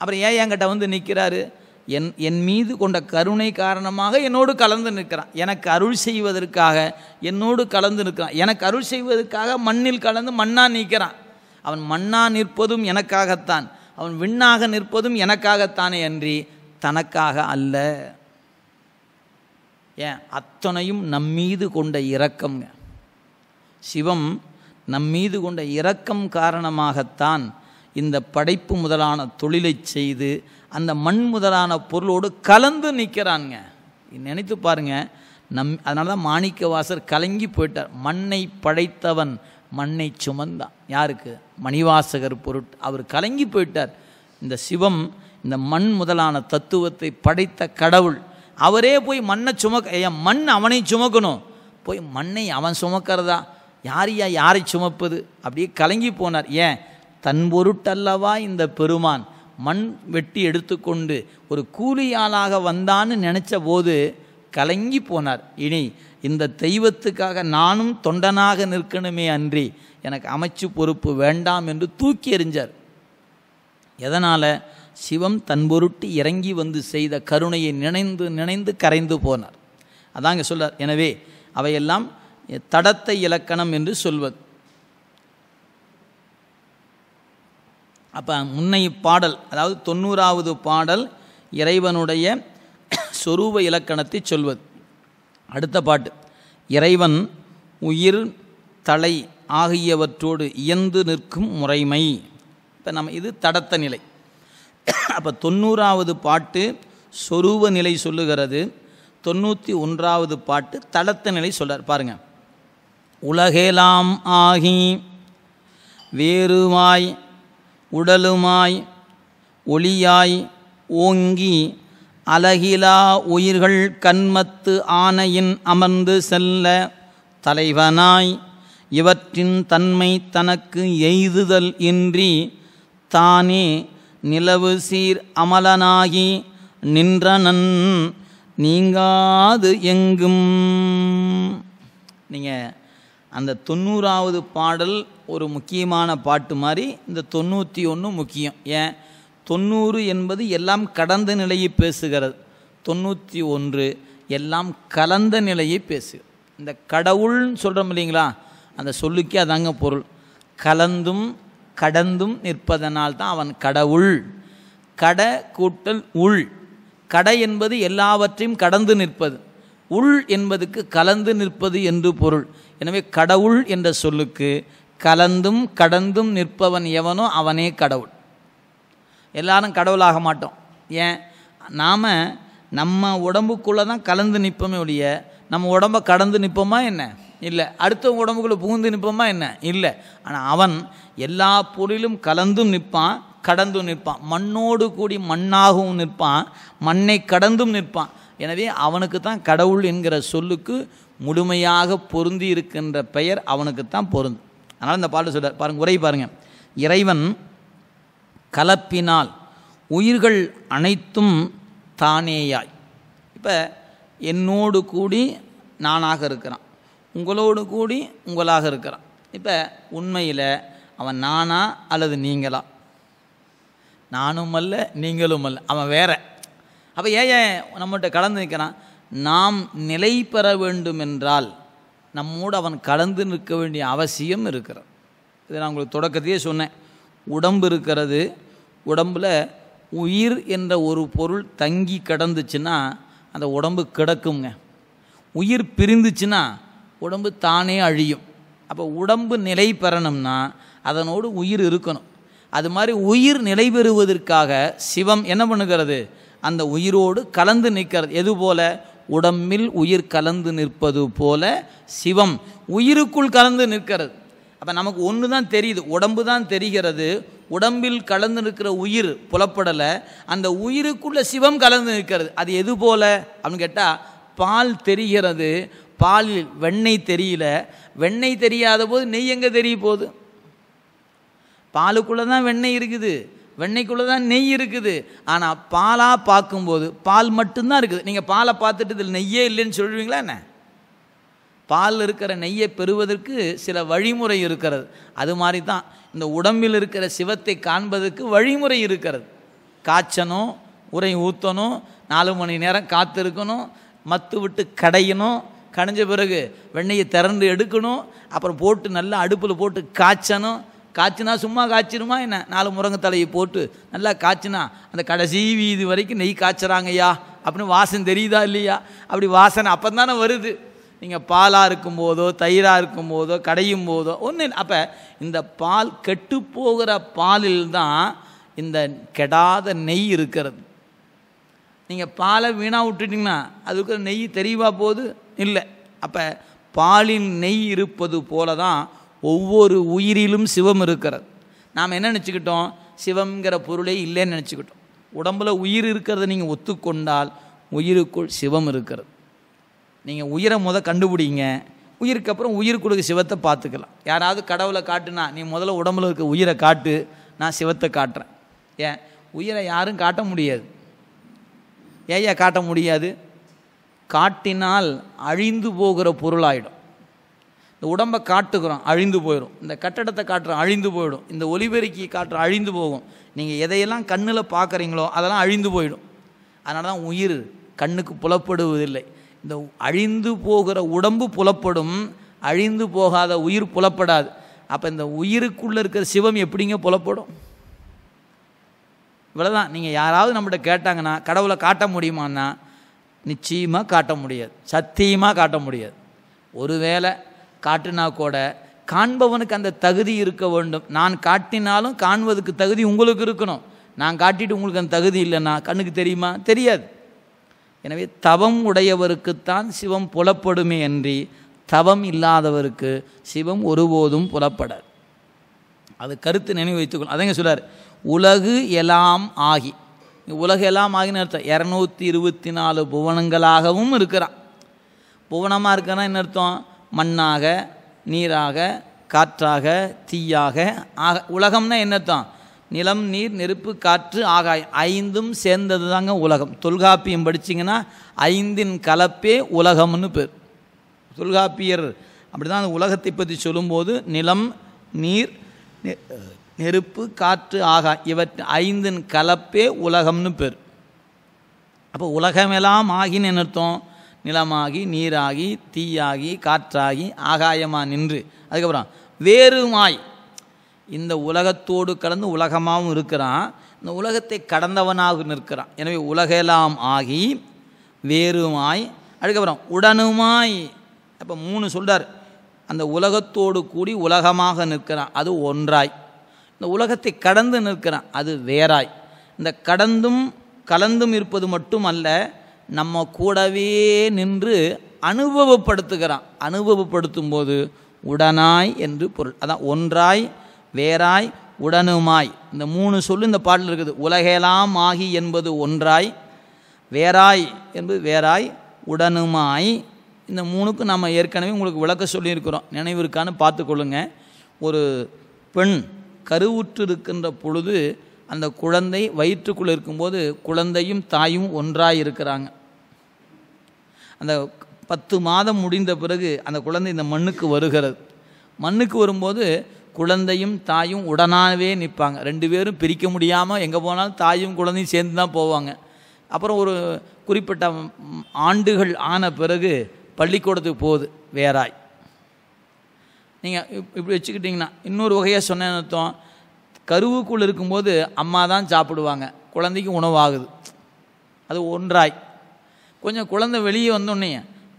அப்புறம் ஏன் என்கிட்ட வந்து நிற்கிறாரு என் என் மீது கொண்ட கருணை காரணமாக என்னோடு கலந்து நிற்கிறான் எனக்கு அருள் செய்வதற்காக என்னோடு கலந்து நிற்கிறான் எனக்கு அருள் செய்வதற்காக மண்ணில் கலந்து மண்ணா நிற்கிறான் அவன் மண்ணா நிற்பதும் எனக்காகத்தான் அவன் விண்ணாக நிற்பதும் எனக்காகத்தானே அன்றி தனக்காக அல்ல ஏன் அத்தனையும் நம்மீது கொண்ட இரக்கம்ங்க சிவம் நம்மீது கொண்ட இரக்கம் காரணமாகத்தான் இந்த படைப்பு முதலான தொழிலை செய்து அந்த மண் முதலான பொருளோடு கலந்து நிற்கிறானுங்க நினைத்து பாருங்க நம் அதனால தான் மாணிக்க வாசர் கலங்கி போயிட்டார் மண்ணை படைத்தவன் மண்ணை சுமந்தான் யாருக்கு மணிவாசகர் பொருட் அவர் கலங்கி போயிட்டார் இந்த சிவம் இந்த மண் முதலான தத்துவத்தை படைத்த கடவுள் அவரே போய் மண்ணை சுமக்க என் மண் அவனை சுமக்கணும் போய் மண்ணை அவன் சுமக்கிறதா யாரையா யாரை சுமப்பது அப்படியே கலங்கி போனார் ஏன் தன் பொருட்டல்லவா இந்த பெருமான் மண் வெட்டி எடுத்துக்கொண்டு ஒரு கூலியாளாக வந்தான்னு நினச்ச போது கலங்கி போனார் இனி இந்த தெய்வத்துக்காக நானும் தொண்டனாக நிற்கணுமே அன்றி எனக்கு அமைச்சு பொறுப்பு வேண்டாம் என்று தூக்கி எறிஞ்சார் எதனால் சிவம் தன் பொருட்டு இறங்கி வந்து செய்த கருணையை நினைந்து நினைந்து கரைந்து போனார் அதாங்க சொல்றார் எனவே அவையெல்லாம் தடத்தை இலக்கணம் என்று சொல்வது அப்போ முன்னை பாடல் அதாவது தொண்ணூறாவது பாடல் இறைவனுடைய சொரூப இலக்கணத்தை சொல்வது அடுத்த பாட்டு இறைவன் உயிர் தலை ஆகியவற்றோடு இயந்து நிற்கும் முறைமை இப்போ நம்ம இது தடத்த நிலை அப்போ தொண்ணூறாவது பாட்டு சொரூப நிலை சொல்லுகிறது தொண்ணூற்றி ஒன்றாவது பாட்டு தளத்த நிலை சொல்கிறார் பாருங்கள் உலகேலாம் ஆகி வேறுவாய் உடலுமாய் ஒளியாய் ஓங்கி அலகிலா உயிர்கள் கண்மத்து ஆனையின் அமர்ந்து செல்ல தலைவனாய் இவற்றின் தன்மை தனக்கு எய்துதல் இன்றி தானே நிலவு சீர் அமலனாகி நின்றனன் நீங்காது எங்கும் நீங்கள் அந்த தொண்ணூறாவது பாடல் ஒரு முக்கியமான பாட்டு மாதிரி இந்த தொண்ணூற்றி ஒன்று முக்கியம் ஏன் தொண்ணூறு என்பது எல்லாம் கடந்த நிலையை பேசுகிறது தொண்ணூற்றி ஒன்று எல்லாம் கலந்த நிலையை பேசு இந்த கடவுள்னு சொல்கிறோம் இல்லைங்களா அந்த சொல்லுக்கே அதாங்க பொருள் கலந்தும் கடந்தும் நிற்பதனால் தான் அவன் கடவுள் கட கூட்டல் உள் கடை என்பது எல்லாவற்றையும் கடந்து நிற்பது உள் என்பதுக்கு கலந்து நிற்பது என்று பொருள் எனவே கடவுள் என்ற சொல்லுக்கு கலந்தும் கடந்தும் நிற்பவன் எவனோ அவனே கடவுள் எல்லாரும் கடவுளாக மாட்டோம் ஏன் நாம் நம்ம உடம்புக்குள்ளே தான் கலந்து நிற்போமே ஒழிய நம்ம உடம்பை கடந்து நிற்போமா என்ன இல்லை அடுத்த உடம்புக்குள்ளே புகுந்து நிற்போமா என்ன இல்லை ஆனால் அவன் எல்லா பொருளிலும் கலந்தும் நிற்பான் கடந்தும் நிற்பான் மண்ணோடு கூடி மண்ணாகவும் நிற்பான் மண்ணை கடந்தும் நிற்பான் எனவே அவனுக்கு தான் கடவுள் என்கிற சொல்லுக்கு முழுமையாக பொருந்தி இருக்கின்ற பெயர் அவனுக்கு தான் பொருந்தும் அதனால் இந்த பாட்டு சொல்ல பாருங்கள் உரை பாருங்கள் இறைவன் கலப்பினால் உயிர்கள் அனைத்தும் தானேயாய் இப்போ என்னோடு கூடி நானாக இருக்கிறான் உங்களோடு கூடி உங்களாக இருக்கிறான் இப்போ உண்மையில் அவன் நானா அல்லது நீங்களா நானும் அல்ல நீங்களும் அல்ல அவன் வேற அப்போ ஏன் நம்மகிட்ட கலந்து நிற்கிறான் நாம் நிலை பெற வேண்டும் என்றால் நம்மோடு அவன் கலந்து நிற்க வேண்டிய அவசியம் இருக்கிறது இதை நான் உங்களுக்கு தொடக்கத்தையே சொன்னேன் உடம்பு இருக்கிறது உடம்பில் உயிர் என்ற ஒரு பொருள் தங்கி கிடந்துச்சுன்னா அந்த உடம்பு கிடக்குங்க உயிர் பிரிந்துச்சுன்னா உடம்பு தானே அழியும் அப்போ உடம்பு நிலை பெறணும்னா அதனோடு உயிர் இருக்கணும் அது மாதிரி உயிர் நிலை பெறுவதற்காக சிவம் என்ன பண்ணுகிறது அந்த உயிரோடு கலந்து நிற்கிறது எது போல உடம்பில் உயிர் கலந்து நிற்பது போல சிவம் உயிருக்குள் கலந்து நிற்கிறது அப்போ நமக்கு ஒன்று தான் தெரியுது உடம்பு தான் தெரிகிறது உடம்பில் கலந்து நிற்கிற உயிர் புலப்படலை அந்த உயிருக்குள்ள சிவம் கலந்து நிற்கிறது அது எது போல அப்படின்னு கேட்டால் பால் தெரிகிறது பாலில் வெண்ணெய் தெரியல வெண்ணெய் தெரியாத போது நெய் எங்கே தெரிய போகுது பாலுக்குள்ளே தான் வெண்ணெய் இருக்குது வெண்ணெய்க்குள்ளே தான் நெய் இருக்குது ஆனால் பாலாக பார்க்கும்போது பால் மட்டும்தான் இருக்குது நீங்கள் பாலை பார்த்துட்டு இதில் நெய்யே இல்லைன்னு சொல்லுவீங்களா என்ன பால் இருக்கிற நெய்யை பெறுவதற்கு சில வழிமுறை இருக்கிறது அது மாதிரி தான் இந்த உடம்பில் இருக்கிற சிவத்தை காண்பதற்கு வழிமுறை இருக்கிறது காய்ச்சணும் உரை ஊற்றணும் நாலு மணி நேரம் காத்திருக்கணும் மத்து விட்டு கடையணும் கடைஞ்ச பிறகு வெண்ணெயை திறந்து எடுக்கணும் அப்புறம் போட்டு நல்லா அடுப்பில் போட்டு காய்ச்சணும் காய்ச்சினா சும்மா காய்ச்சிருமா என்ன நாலு தலையை போட்டு நல்லா காய்ச்சினா அந்த கடைசி வீதி வரைக்கும் நெய் காய்ச்சறாங்கய்யா அப்படின்னு வாசனை தெரியுதா இல்லையா அப்படி வாசனை அப்போ தானே வருது நீங்கள் பாலாக இருக்கும் போதோ தயிராக இருக்கும் போதோ கடையும் போதோ ஒன்று அப்போ இந்த பால் கெட்டு போகிற பாலில் தான் இந்த கெடாத நெய் இருக்கிறது நீங்கள் பாலை வீணாக விட்டுட்டிங்கன்னா அதுக்கு நெய் தெரியவா போகுது இல்லை அப்போ பாலில் நெய் இருப்பது போல தான் ஒவ்வொரு உயிரிலும் சிவம் இருக்கிறது நாம் என்ன நினச்சிக்கிட்டோம் சிவங்கிற பொருளே இல்லைன்னு நினச்சிக்கிட்டோம் உடம்பில் உயிர் இருக்கிறத நீங்கள் ஒத்துக்கொண்டால் உயிருக்குள் சிவம் இருக்கிறது நீங்கள் உயிரை முத கண்டுபிடிங்க உயிருக்கு அப்புறம் உயிருக்குழுக்கு சிவத்தை பார்த்துக்கலாம் யாராவது கடவுளை காட்டுனா நீ முதல்ல உடம்புல இருக்க உயிரை காட்டு நான் சிவத்தை காட்டுறேன் ஏன் உயிரை யாரும் காட்ட முடியாது ஏயா காட்ட முடியாது காட்டினால் அழிந்து போகிற பொருளாயிடும் இந்த உடம்பை காட்டுக்கிறோம் அழிந்து போயிடும் இந்த கட்டடத்தை காட்டுறோம் அழிந்து போயிடும் இந்த ஒலிபெருக்கி காட்டுறோம் அழிந்து போகும் நீங்கள் எதையெல்லாம் கண்ணில் பார்க்குறீங்களோ அதெல்லாம் அழிந்து போயிடும் அதனால தான் உயிர் கண்ணுக்கு புலப்படுவதில்லை இந்த அழிந்து போகிற உடம்பு புலப்படும் அழிந்து போகாத உயிர் புலப்படாது அப்போ இந்த உயிருக்குள்ளே இருக்கிற சிவம் எப்படிங்க புலப்படும் இவ்வளோதான் நீங்கள் யாராவது நம்மகிட்ட கேட்டாங்கன்னா கடவுளை காட்ட முடியுமான்னா நிச்சயமாக காட்ட முடியாது சத்தியமாக காட்ட முடியாது ஒருவேளை காட்டினா கூட காண்பவனுக்கு அந்த தகுதி இருக்க வேண்டும் நான் காட்டினாலும் காண்பதுக்கு தகுதி உங்களுக்கு இருக்கணும் நான் காட்டிட்டு உங்களுக்கு அந்த தகுதி இல்லைன்னா கண்ணுக்கு தெரியுமா தெரியாது எனவே தவம் உடையவருக்குத்தான் சிவம் புலப்படுமே அன்றி தவம் இல்லாதவருக்கு சிவம் ஒருபோதும் புலப்படாது அது கருத்து நினைவு வைத்துக்கணும் அதங்க சொல்கிறார் உலகு எல்லாம் ஆகி உலகெல்லாம் ஆகின்னு அர்த்தம் இரநூத்தி இருபத்தி நாலு புவனங்களாகவும் இருக்கிறான் புவனமாக இருக்கிறான் என்ன அர்த்தம் மண்ணாக நீராக காற்றாக தீயாக ஆக உலகம்னா என்னத்தான் நிலம் நீர் நெருப்பு காற்று ஆகாய் ஐந்தும் சேர்ந்தது தாங்க உலகம் தொல்காப்பியம் படித்தீங்கன்னா ஐந்தின் கலப்பே உலகம்னு பேர் தொல்காப்பியர் அப்படி தான் அந்த உலகத்தை பற்றி சொல்லும்போது நிலம் நீர் நெருப்பு காற்று ஆகா இவற்றை ஐந்தின் கலப்பே உலகம்னு பேர் அப்போ உலகமெல்லாம் ஆகின்னு அர்த்தம் நிலமாகி நீராகி தீயாகி காற்றாகி ஆகாயமாக நின்று அதுக்கப்புறம் வேறுமாய் இந்த உலகத்தோடு கடந்து உலகமாகவும் இருக்கிறான் இந்த உலகத்தை கடந்தவனாக நிற்கிறான் எனவே உலகெல்லாம் ஆகி வேறுமாய் அதுக்கப்புறம் உடனுமாய் அப்போ மூணு சொல்கிறார் அந்த உலகத்தோடு கூடி உலகமாக நிற்கிறான் அது ஒன்றாய் இந்த உலகத்தை கடந்து நிற்கிறான் அது வேறாய் இந்த கடந்தும் கலந்தும் இருப்பது மட்டும் அல்ல நம்ம கூடவே நின்று அனுபவப்படுத்துகிறான் அனுபவப்படுத்தும் போது உடனாய் என்று பொருள் அதான் ஒன்றாய் வேறாய் உடனுமாய் இந்த மூணு சொல்லு இந்த பாட்டில் இருக்குது உலகெல்லாம் ஆகி என்பது ஒன்றாய் வேறாய் என்பது வேறாய் உடனுமாய் இந்த மூணுக்கு நம்ம ஏற்கனவே உங்களுக்கு விளக்க சொல்லியிருக்கிறோம் நினைவிற்கான்னு பார்த்துக்கொள்ளுங்க ஒரு பெண் கருவுற்று இருக்கின்ற பொழுது அந்த குழந்தை வயிற்றுக்குள்ளே இருக்கும்போது குழந்தையும் தாயும் ஒன்றாய் இருக்கிறாங்க அந்த பத்து மாதம் முடிந்த பிறகு அந்த குழந்தை இந்த மண்ணுக்கு வருகிறது மண்ணுக்கு வரும்போது குழந்தையும் தாயும் உடனாகவே நிற்பாங்க ரெண்டு பேரும் பிரிக்க முடியாமல் எங்கே போனாலும் தாயும் குழந்தையும் சேர்ந்து தான் போவாங்க அப்புறம் ஒரு குறிப்பிட்ட ஆண்டுகள் ஆன பிறகு பள்ளிக்கூடத்துக்கு போகுது வேறாய் நீங்கள் இப்படி வச்சுக்கிட்டிங்கன்னா இன்னொரு வகையாக சொன்ன அர்த்தம் கருவுக்குள் இருக்கும்போது அம்மா தான் சாப்பிடுவாங்க குழந்தைக்கு உணவாகுது அது ஒன்றாய் கொஞ்சம் குழந்தை வெளியே வந்தோடனே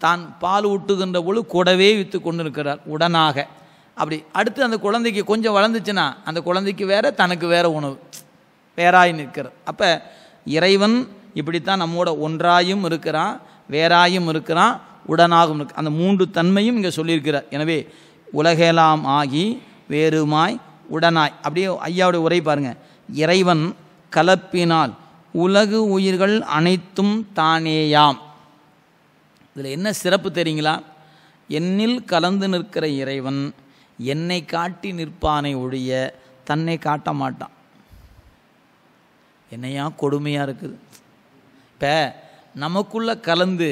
தான் பால் ஊட்டுகின்ற பொழுது கூடவே விற்று கொண்டு இருக்கிறார் உடனாக அப்படி அடுத்து அந்த குழந்தைக்கு கொஞ்சம் வளர்ந்துச்சுன்னா அந்த குழந்தைக்கு வேறு தனக்கு வேறு உணவு வேறாய் நிற்கிறார் அப்போ இறைவன் இப்படித்தான் நம்மோட ஒன்றாயும் இருக்கிறான் வேறாயும் இருக்கிறான் உடனாகவும் இருக்கு அந்த மூன்று தன்மையும் இங்கே சொல்லியிருக்கிறார் எனவே உலகெல்லாம் ஆகி வேறுமாய் உடனாய் அப்படியே ஐயாவுடைய உரை பாருங்கள் இறைவன் கலப்பினால் உலகு உயிர்கள் அனைத்தும் தானேயாம் இதில் என்ன சிறப்பு தெரியுங்களா என்னில் கலந்து நிற்கிற இறைவன் என்னை காட்டி நிற்பானை ஒழிய தன்னை காட்ட மாட்டான் என்னையா கொடுமையாக இருக்குது இப்போ நமக்குள்ளே கலந்து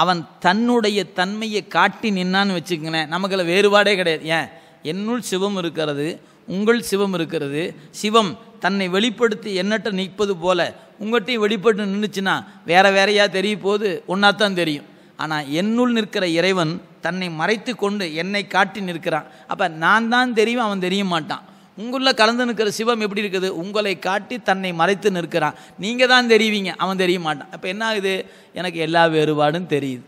அவன் தன்னுடைய தன்மையை காட்டி நின்னான்னு வச்சுக்கங்களேன் நமக்குள்ள வேறுபாடே கிடையாது ஏன் என்னுள் சிவம் இருக்கிறது உங்கள் சிவம் இருக்கிறது சிவம் தன்னை வெளிப்படுத்தி எண்ணற்ற நிற்பது போல உங்கள்கிட்டையும் வெளிப்பட்டு நின்றுச்சுன்னா வேறு வேறையாக தெரிய போது ஒன்றா தான் தெரியும் ஆனால் என்னுள் நிற்கிற இறைவன் தன்னை மறைத்து கொண்டு என்னை காட்டி நிற்கிறான் அப்போ நான் தான் தெரியும் அவன் தெரிய மாட்டான் உங்களில் கலந்து நிற்கிற சிவம் எப்படி இருக்குது உங்களை காட்டி தன்னை மறைத்து நிற்கிறான் நீங்கள் தான் தெரிவிங்க அவன் தெரிய மாட்டான் அப்போ என்ன ஆகுது எனக்கு எல்லா வேறுபாடும் தெரியுது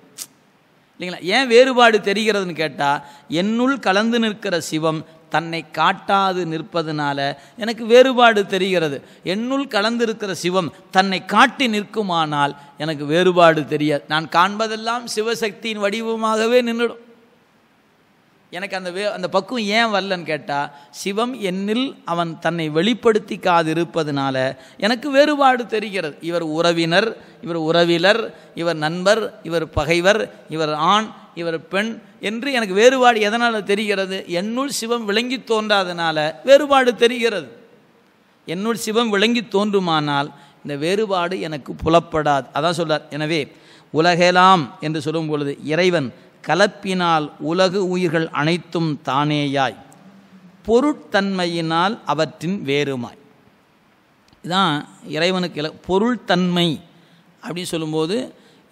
இல்லைங்களா ஏன் வேறுபாடு தெரிகிறதுன்னு கேட்டால் என்னுள் கலந்து நிற்கிற சிவம் தன்னை காட்டாது நிற்பதனால எனக்கு வேறுபாடு தெரிகிறது என்னுள் கலந்திருக்கிற சிவம் தன்னை காட்டி நிற்குமானால் எனக்கு வேறுபாடு தெரியாது நான் காண்பதெல்லாம் சிவசக்தியின் வடிவமாகவே நின்றுடும் எனக்கு அந்த வே அந்த பக்குவம் ஏன் வரலன்னு கேட்டால் சிவம் என்னில் அவன் தன்னை வெளிப்படுத்திக்காது இருப்பதனால எனக்கு வேறுபாடு தெரிகிறது இவர் உறவினர் இவர் உறவிலர் இவர் நண்பர் இவர் பகைவர் இவர் ஆண் இவர் பெண் என்று எனக்கு வேறுபாடு எதனால் தெரிகிறது என்னுள் சிவம் விளங்கி தோன்றாதனால வேறுபாடு தெரிகிறது என்னுள் சிவம் விளங்கி தோன்றுமானால் இந்த வேறுபாடு எனக்கு புலப்படாது அதான் சொல்றார் எனவே உலகெலாம் என்று சொல்லும் பொழுது இறைவன் கலப்பினால் உலகு உயிர்கள் அனைத்தும் தானேயாய் பொருட்தன்மையினால் அவற்றின் வேறுமாய் இதான் இறைவனுக்கு பொருள்தன்மை அப்படின்னு சொல்லும்போது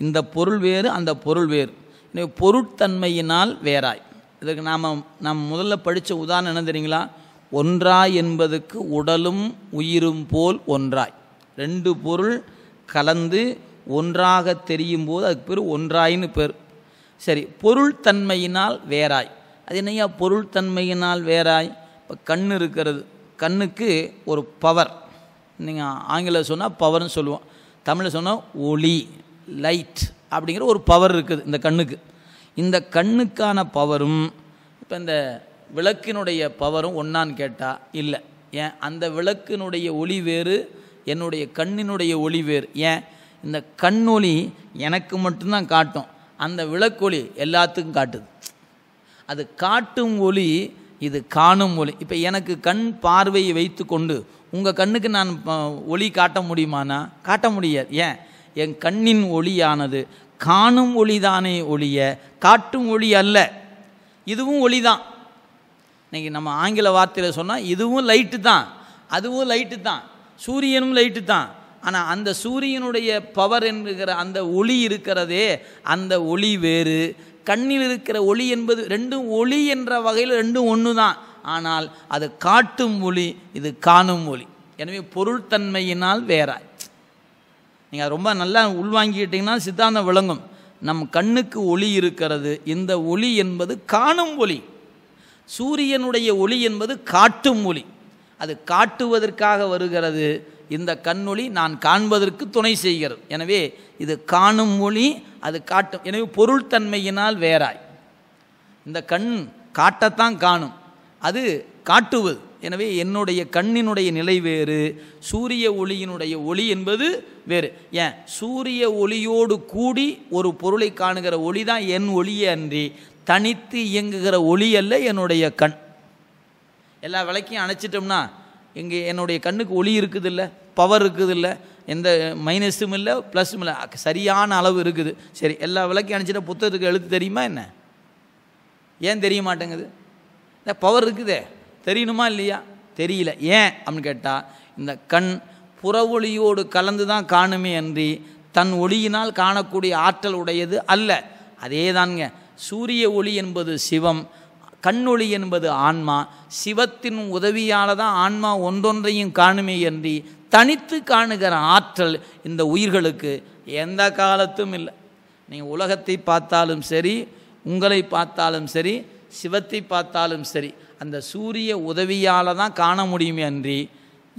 இந்த பொருள் வேறு அந்த பொருள் வேறு நீ பொருட்தன்மையினால் வேறாய் இதற்கு நாம் நாம் முதல்ல படித்த உதாரணம் என்ன தெரியுங்களா ஒன்றாய் என்பதுக்கு உடலும் உயிரும் போல் ஒன்றாய் ரெண்டு பொருள் கலந்து ஒன்றாக தெரியும் போது அதுக்கு பேர் ஒன்றாயின்னு பேர் சரி பொருள்தன்மையினால் வேறாய் அது என்னையா பொருள்தன்மையினால் வேறாய் இப்போ கண் இருக்கிறது கண்ணுக்கு ஒரு பவர் நீங்கள் ஆங்கில சொன்னால் பவர்னு சொல்லுவோம் தமிழில் சொன்னால் ஒளி லைட் அப்படிங்கிற ஒரு பவர் இருக்குது இந்த கண்ணுக்கு இந்த கண்ணுக்கான பவரும் இப்போ இந்த விளக்கினுடைய பவரும் ஒன்றான்னு கேட்டால் இல்லை ஏன் அந்த விளக்கினுடைய ஒளி வேறு என்னுடைய கண்ணினுடைய ஒளி வேறு ஏன் இந்த கண்ணொளி எனக்கு மட்டும்தான் காட்டும் அந்த விளக்கொலி எல்லாத்துக்கும் காட்டுது அது காட்டும் ஒளி இது காணும் ஒளி இப்போ எனக்கு கண் பார்வையை வைத்து கொண்டு உங்கள் கண்ணுக்கு நான் ஒளி காட்ட முடியுமானா காட்ட முடியாது ஏன் என் கண்ணின் ஒளியானது காணும் ஒளிதானே ஒளிய காட்டும் ஒளி அல்ல இதுவும் ஒளி தான் இன்றைக்கி நம்ம ஆங்கில வார்த்தையில் சொன்னால் இதுவும் லைட்டு தான் அதுவும் லைட்டு தான் சூரியனும் லைட்டு தான் ஆனால் அந்த சூரியனுடைய பவர் என்கிற அந்த ஒளி இருக்கிறதே அந்த ஒளி வேறு கண்ணில் இருக்கிற ஒளி என்பது ரெண்டும் ஒளி என்ற வகையில் ரெண்டும் ஒன்று தான் ஆனால் அது காட்டும் ஒளி இது காணும் ஒளி எனவே பொருள்தன்மையினால் வேறாய் நீங்கள் ரொம்ப நல்லா உள்வாங்கிக்கிட்டிங்கன்னா சித்தாந்தம் விளங்கும் நம் கண்ணுக்கு ஒளி இருக்கிறது இந்த ஒளி என்பது காணும் ஒளி சூரியனுடைய ஒளி என்பது காட்டும் ஒளி அது காட்டுவதற்காக வருகிறது இந்த கண்ணொளி நான் காண்பதற்கு துணை செய்கிறது எனவே இது காணும் ஒளி அது காட்டும் எனவே பொருள்தன்மையினால் வேறாய் இந்த கண் காட்டத்தான் காணும் அது காட்டுவது எனவே என்னுடைய கண்ணினுடைய நிலை வேறு சூரிய ஒளியினுடைய ஒளி என்பது வேறு ஏன் சூரிய ஒளியோடு கூடி ஒரு பொருளை காணுகிற ஒளி தான் என் ஒளியே அன்றி தனித்து இயங்குகிற ஒளி அல்ல என்னுடைய கண் எல்லா விளக்கையும் அணைச்சிட்டோம்னா எங்கள் என்னுடைய கண்ணுக்கு ஒளி இருக்குது இல்லை பவர் இருக்குது இல்லை எந்த மைனஸும் இல்லை ப்ளஸும் இல்லை சரியான அளவு இருக்குது சரி எல்லா விளக்கையும் அணைச்சிட்டா புத்தகத்துக்கு எழுத்து தெரியுமா என்ன ஏன் தெரிய மாட்டேங்குது பவர் இருக்குதே தெரியணுமா இல்லையா தெரியல ஏன் அப்படின்னு கேட்டால் இந்த கண் புற ஒளியோடு கலந்து தான் காணுமே அன்றி தன் ஒளியினால் காணக்கூடிய ஆற்றல் உடையது அல்ல அதே தான்ங்க சூரிய ஒளி என்பது சிவம் கண்ணொளி என்பது ஆன்மா சிவத்தின் உதவியால் தான் ஆன்மா ஒன்றொன்றையும் காணுமே அன்றி தனித்து காணுகிற ஆற்றல் இந்த உயிர்களுக்கு எந்த காலத்தும் இல்லை நீங்கள் உலகத்தை பார்த்தாலும் சரி உங்களை பார்த்தாலும் சரி சிவத்தை பார்த்தாலும் சரி அந்த சூரிய உதவியால் தான் காண முடியுமே அன்றி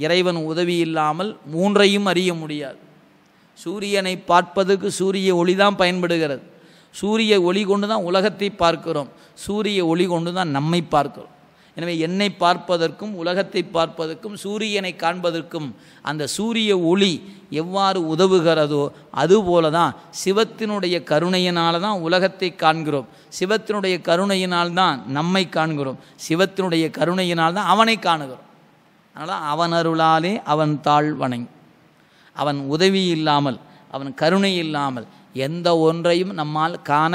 இறைவன் உதவி இல்லாமல் மூன்றையும் அறிய முடியாது சூரியனை பார்ப்பதற்கு சூரிய ஒளி தான் பயன்படுகிறது சூரிய ஒளி கொண்டு தான் உலகத்தை பார்க்கிறோம் சூரிய ஒளி கொண்டு தான் நம்மை பார்க்கிறோம் எனவே என்னை பார்ப்பதற்கும் உலகத்தை பார்ப்பதற்கும் சூரியனை காண்பதற்கும் அந்த சூரிய ஒளி எவ்வாறு உதவுகிறதோ அதுபோல தான் சிவத்தினுடைய கருணையினால் தான் உலகத்தை காண்கிறோம் சிவத்தினுடைய கருணையினால் தான் நம்மை காண்கிறோம் சிவத்தினுடைய கருணையினால் தான் அவனை காணுகிறோம் அதனால் அவன் அருளாலே அவன் தாழ்வனை அவன் உதவி இல்லாமல் அவன் கருணை இல்லாமல் எந்த ஒன்றையும் நம்மால் காண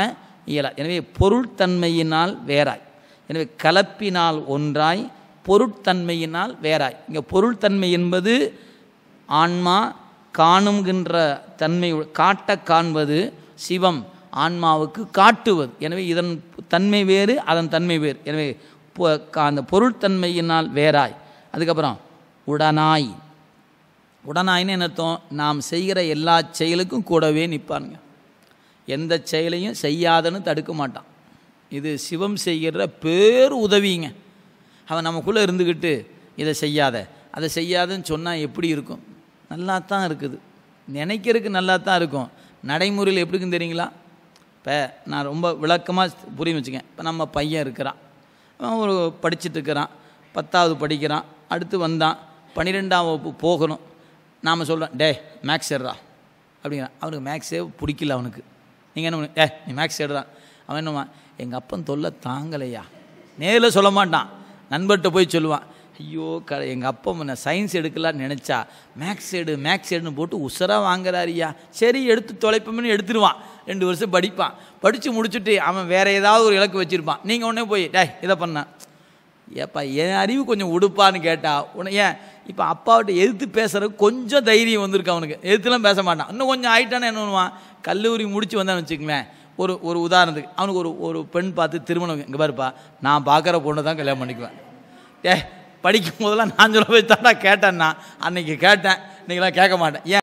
இயலா எனவே பொருள்தன்மையினால் வேறாய் எனவே கலப்பினால் ஒன்றாய் பொருட்தன்மையினால் வேறாய் இங்கே பொருள்தன்மை என்பது ஆன்மா காணுங்கின்ற தன்மை காட்ட காண்பது சிவம் ஆன்மாவுக்கு காட்டுவது எனவே இதன் தன்மை வேறு அதன் தன்மை வேறு எனவே அந்த பொருட்தன்மையினால் வேறாய் அதுக்கப்புறம் உடனாய் உடனாயின்னு என்னத்தோம் நாம் செய்கிற எல்லா செயலுக்கும் கூடவே நிற்பானுங்க எந்த செயலையும் செய்யாதன்னு தடுக்க மாட்டான் இது சிவம் செய்கிற பேர் உதவிங்க அவன் நமக்குள்ளே இருந்துக்கிட்டு இதை செய்யாத அதை செய்யாதன்னு சொன்னால் எப்படி இருக்கும் நல்லா தான் இருக்குது நினைக்கிறதுக்கு நல்லா தான் இருக்கும் நடைமுறையில் எப்படிக்கும் தெரியுங்களா இப்போ நான் ரொம்ப விளக்கமாக புரிய வச்சுக்கேன் இப்போ நம்ம பையன் இருக்கிறான் அவன் ஒரு படிச்சுட்டு இருக்கிறான் பத்தாவது படிக்கிறான் அடுத்து வந்தான் பன்னிரெண்டாம் வகுப்பு போகணும் நாம் சொல்கிறோம் டே மேக்ஸ் எடுறா அப்படிங்கிறான் அவனுக்கு மேக்ஸே பிடிக்கல அவனுக்கு நீங்கள் என்ன ஏ நீ மேக்ஸ் எடுறான் அவன் என்னவான் எங்கள் அப்பன் தொல்லை தாங்கலையா நேரில் சொல்ல மாட்டான் நண்பர்கிட்ட போய் சொல்லுவான் ஐயோ க எங்கள் அப்பா நான் சயின்ஸ் எடுக்கலான்னு நினச்சா மேக்ஸ் எடு மேக்ஸ் எடுன்னு போட்டு உசராக வாங்குறாரியா சரி எடுத்து தொலைப்போம்னு எடுத்துருவான் ரெண்டு வருஷம் படிப்பான் படித்து முடிச்சுட்டு அவன் வேறு ஏதாவது ஒரு இலக்கு வச்சுருப்பான் நீங்கள் உடனே போய் டே இதை பண்ண ஏப்பா என் அறிவு கொஞ்சம் உடுப்பான்னு கேட்டால் உன ஏன் இப்போ அப்பாவிட்ட எதிர்த்து பேசுகிற கொஞ்சம் தைரியம் வந்திருக்கு அவனுக்கு எதிர்த்துலாம் பேச மாட்டான் இன்னும் கொஞ்சம் ஆயிட்டானே என்ன பண்ணுவான் கல்லூரி முடித்து வந்தான்னு வச்சுக்கங்களேன் ஒரு ஒரு உதாரணத்துக்கு அவனுக்கு ஒரு ஒரு பெண் பார்த்து திருமணம் இங்கே பாருப்பா நான் பார்க்குற பொண்ணு தான் கல்யாணம் பண்ணிக்குவேன் ஏ படிக்கும் போதெல்லாம் நான் சொல்ல போய் தாடா கேட்டேன்னா அன்றைக்கி கேட்டேன் இன்றைக்கெல்லாம் கேட்க மாட்டேன் ஏன்